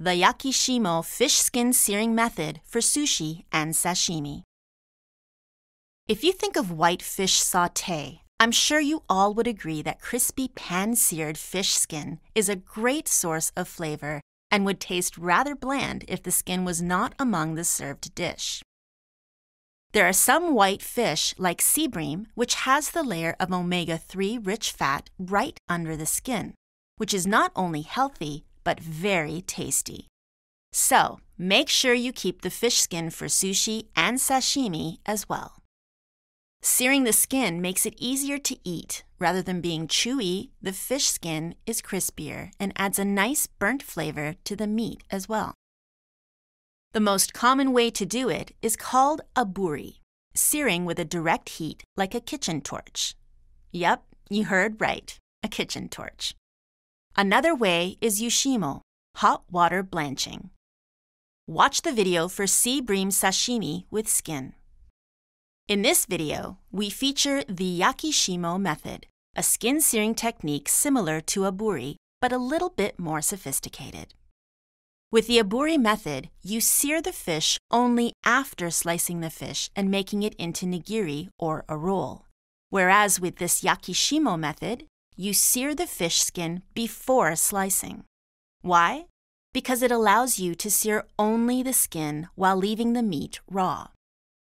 the Yakishimo fish skin searing method for sushi and sashimi. If you think of white fish saute, I'm sure you all would agree that crispy pan seared fish skin is a great source of flavor and would taste rather bland if the skin was not among the served dish. There are some white fish, like sea bream, which has the layer of omega 3 rich fat right under the skin, which is not only healthy, but very tasty. So, make sure you keep the fish skin for sushi and sashimi as well. Searing the skin makes it easier to eat. Rather than being chewy, the fish skin is crispier and adds a nice burnt flavor to the meat as well. The most common way to do it is called a buri, searing with a direct heat like a kitchen torch. Yep, you heard right, a kitchen torch. Another way is yushimo, hot water blanching. Watch the video for sea bream sashimi with skin. In this video, we feature the yakishimo method, a skin searing technique similar to aburi, but a little bit more sophisticated. With the aburi method, you sear the fish only after slicing the fish and making it into nigiri or a roll. Whereas with this yakishimo method, you sear the fish skin before slicing. Why? Because it allows you to sear only the skin while leaving the meat raw.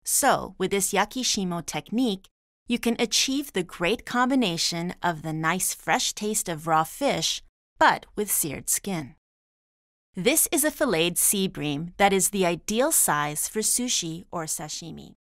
So, with this yakishimo technique, you can achieve the great combination of the nice fresh taste of raw fish, but with seared skin. This is a filleted sea bream that is the ideal size for sushi or sashimi.